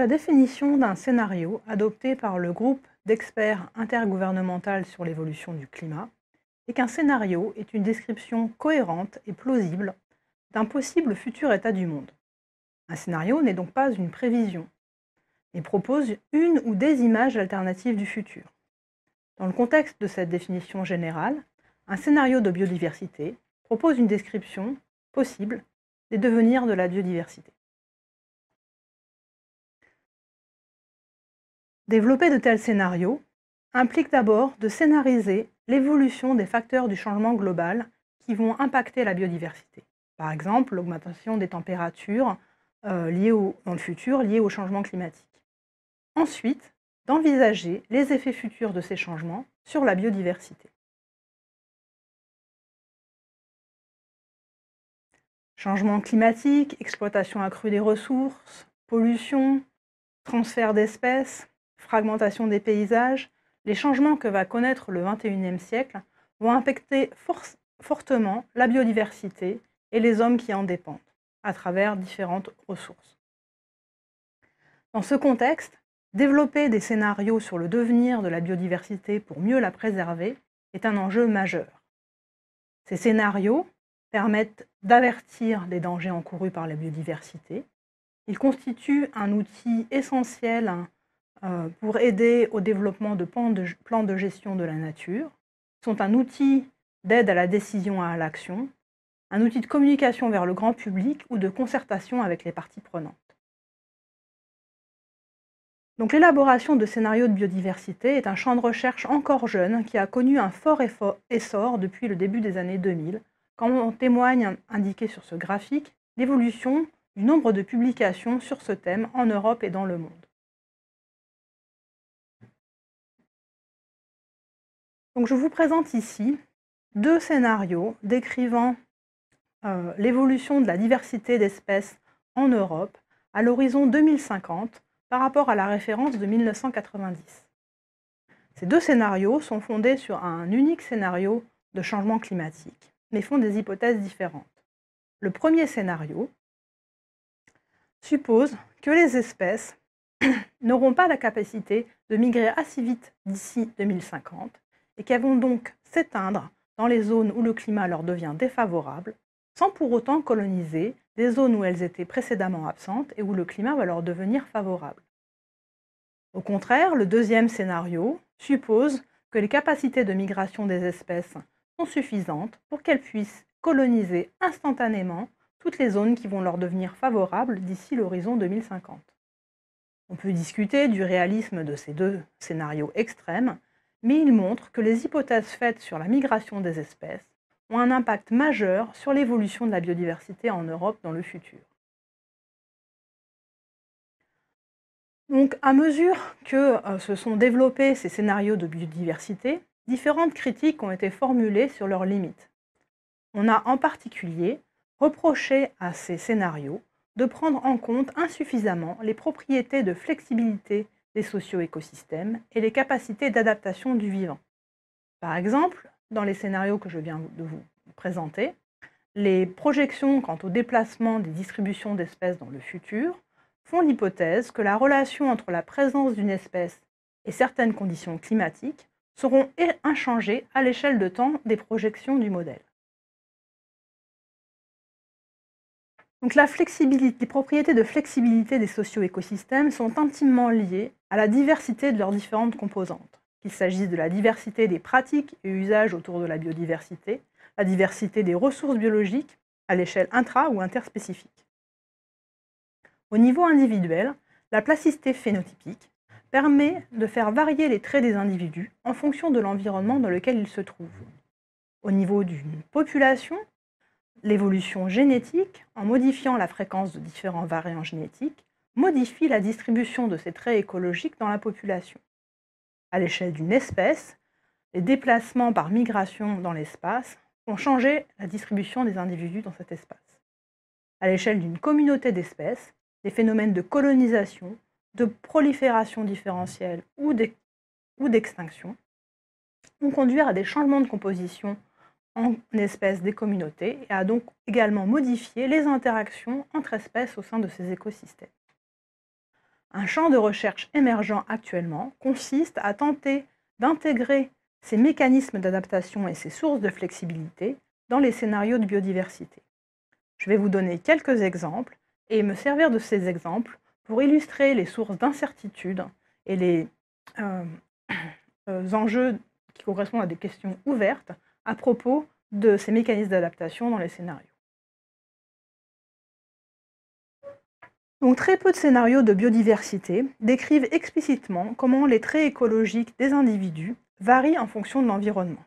la définition d'un scénario adopté par le groupe d'experts intergouvernemental sur l'évolution du climat est qu'un scénario est une description cohérente et plausible d'un possible futur état du monde. Un scénario n'est donc pas une prévision, mais propose une ou des images alternatives du futur. Dans le contexte de cette définition générale, un scénario de biodiversité propose une description possible des devenirs de la biodiversité. Développer de tels scénarios implique d'abord de scénariser l'évolution des facteurs du changement global qui vont impacter la biodiversité. Par exemple, l'augmentation des températures euh, dans le futur liées au changement climatique. Ensuite, d'envisager les effets futurs de ces changements sur la biodiversité. Changement climatique, exploitation accrue des ressources, pollution, transfert d'espèces, fragmentation des paysages, les changements que va connaître le XXIe siècle vont impacter fortement la biodiversité et les hommes qui en dépendent, à travers différentes ressources. Dans ce contexte, développer des scénarios sur le devenir de la biodiversité pour mieux la préserver est un enjeu majeur. Ces scénarios permettent d'avertir les dangers encourus par la biodiversité. Ils constituent un outil essentiel euh, pour aider au développement de plans de, gestion de la nature, sont un outil d'aide à la décision et à l'action, un outil de communication vers le grand public ou de concertation avec les parties prenantes. Donc l'élaboration de scénarios de biodiversité est un champ de recherche encore jeune qui a connu un fort essor depuis le début des années 2000, comme on témoigne indiqué sur ce graphique l'évolution du nombre de publications sur ce thème en Europe et dans le monde. je vous présente ici deux scénarios décrivant euh, l'évolution de la diversité d'espèces en Europe à l'horizon 2050 par rapport à la référence de 1990. Ces deux scénarios sont fondés sur un unique scénario de changement climatique, mais font des hypothèses différentes. Le premier scénario suppose que les espèces n'auront pas la capacité de migrer assez vite d'ici 2050 et qu'elles vont donc s'éteindre dans les zones où le climat leur devient défavorable, sans pour autant coloniser des zones où elles étaient précédemment absentes et où le climat va leur devenir favorable. Au contraire, le deuxième scénario suppose que les capacités de migration des espèces sont suffisantes pour qu'elles puissent coloniser instantanément toutes les zones qui vont leur devenir favorables d'ici l'horizon 2050. On peut discuter du réalisme de ces deux scénarios extrêmes, mais il montre que les hypothèses faites sur la migration des espèces ont un impact majeur sur l'évolution de la biodiversité en Europe dans le futur. Donc, à mesure que euh, se sont développés ces scénarios de biodiversité, différentes critiques ont été formulées sur leurs limites. On a en particulier reproché à ces scénarios de prendre en compte insuffisamment les propriétés de flexibilité des socio-écosystèmes et les capacités d'adaptation du vivant. Par exemple, dans les scénarios que je viens de vous présenter, les projections quant au déplacement des distributions d'espèces dans le futur font l'hypothèse que la relation entre la présence d'une espèce et certaines conditions climatiques seront inchangées à l'échelle de temps des projections du modèle. Donc les propriétés de flexibilité des socio-écosystèmes sont intimement liées à la diversité de leurs différentes composantes, qu'il s'agisse de la diversité des pratiques et usages autour de la biodiversité, la diversité des ressources biologiques à l'échelle intra- ou interspécifique. Au niveau individuel, la plasticité phénotypique permet de faire varier les traits des individus en fonction de l'environnement dans lequel ils se trouvent. Au niveau d'une population, L'évolution génétique, en modifiant la fréquence de différents variants génétiques, modifie la distribution de ces traits écologiques dans la population. À l'échelle d'une espèce, les déplacements par migration dans l'espace vont changer la distribution des individus dans cet espace. À l'échelle d'une communauté d'espèces, les phénomènes de colonisation, de prolifération différentielle ou d'extinction vont conduire à des changements de composition en espèces des communautés et a donc également modifié les interactions entre espèces au sein de ces écosystèmes. Un champ de recherche émergent actuellement consiste à tenter d'intégrer ces mécanismes d'adaptation et ces sources de flexibilité dans les scénarios de biodiversité. Je vais vous donner quelques exemples et me servir de ces exemples pour illustrer les sources d'incertitude et les euh, euh, enjeux qui correspondent à des questions ouvertes à propos de ces mécanismes d'adaptation dans les scénarios. Donc très peu de scénarios de biodiversité décrivent explicitement comment les traits écologiques des individus varient en fonction de l'environnement.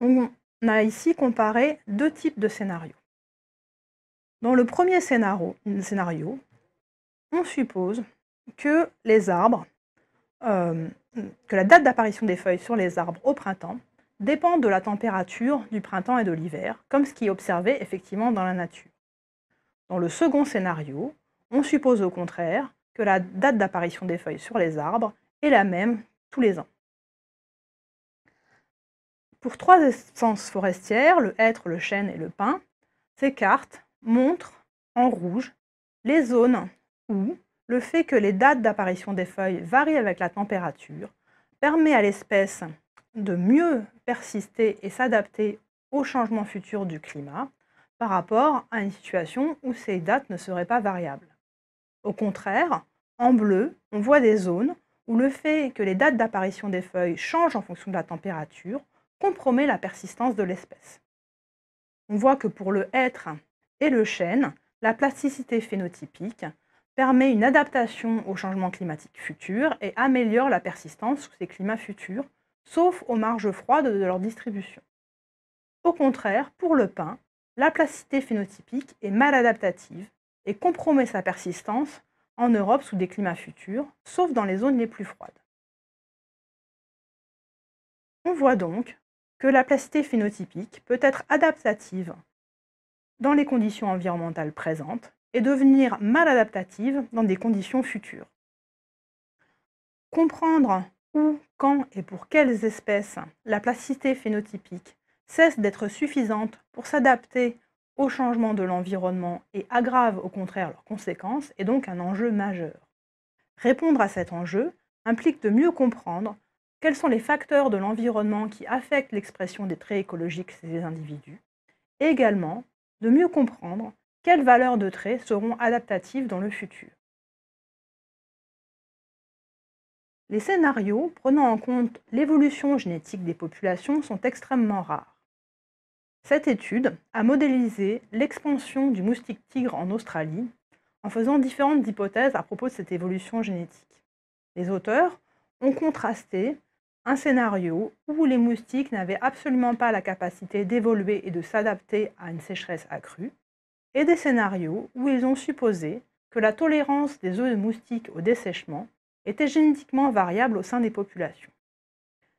On a ici comparé deux types de scénarios. Dans le premier scénario, on suppose que les arbres, euh, que la date d'apparition des feuilles sur les arbres au printemps dépendent de la température du printemps et de l'hiver, comme ce qui est observé effectivement dans la nature. Dans le second scénario, on suppose au contraire que la date d'apparition des feuilles sur les arbres est la même tous les ans. Pour trois essences forestières, le hêtre, le chêne et le pin, ces cartes montrent en rouge les zones où le fait que les dates d'apparition des feuilles varient avec la température permet à l'espèce de mieux persister et s'adapter aux changements futurs du climat par rapport à une situation où ces dates ne seraient pas variables. Au contraire, en bleu, on voit des zones où le fait que les dates d'apparition des feuilles changent en fonction de la température compromet la persistance de l'espèce. On voit que pour le hêtre et le chêne, la plasticité phénotypique permet une adaptation aux changements climatiques futurs et améliore la persistance sous ces climats futurs, sauf aux marges froides de leur distribution. Au contraire, pour le pain, la phénotypique est mal adaptative et compromet sa persistance en Europe sous des climats futurs, sauf dans les zones les plus froides. On voit donc que la phénotypique peut être adaptative dans les conditions environnementales présentes et devenir mal adaptative dans des conditions futures. Comprendre où, quand et pour quelles espèces la placité phénotypique cesse d'être suffisante pour s'adapter aux changements de l'environnement et aggrave au contraire leurs conséquences est donc un enjeu majeur. Répondre à cet enjeu implique de mieux comprendre quels sont les facteurs de l'environnement qui affectent l'expression des traits écologiques des individus, et également de mieux comprendre quelles valeurs de traits seront adaptatives dans le futur. les scénarios prenant en compte l'évolution génétique des populations sont extrêmement rares. Cette étude a modélisé l'expansion du moustique tigre en Australie en faisant différentes hypothèses à propos de cette évolution génétique. Les auteurs ont contrasté un scénario où les moustiques n'avaient absolument pas la capacité d'évoluer et de s'adapter à une sécheresse accrue, et des scénarios où ils ont supposé que la tolérance des œufs de moustiques au dessèchement était génétiquement variable au sein des populations.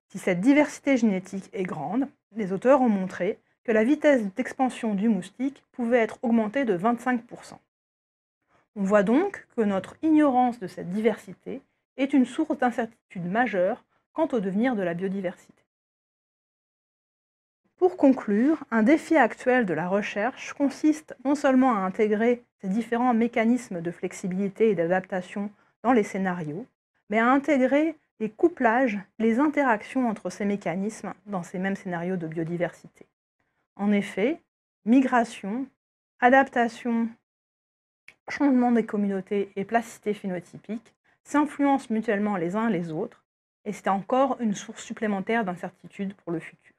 Si cette diversité génétique est grande, les auteurs ont montré que la vitesse d'expansion du moustique pouvait être augmentée de 25%. On voit donc que notre ignorance de cette diversité est une source d'incertitude majeure quant au devenir de la biodiversité. Pour conclure, un défi actuel de la recherche consiste non seulement à intégrer ces différents mécanismes de flexibilité et d'adaptation dans les scénarios, mais à intégrer les couplages, les interactions entre ces mécanismes dans ces mêmes scénarios de biodiversité. En effet, migration, adaptation, changement des communautés et placité phénotypique s'influencent mutuellement les uns les autres, et c'est encore une source supplémentaire d'incertitude pour le futur.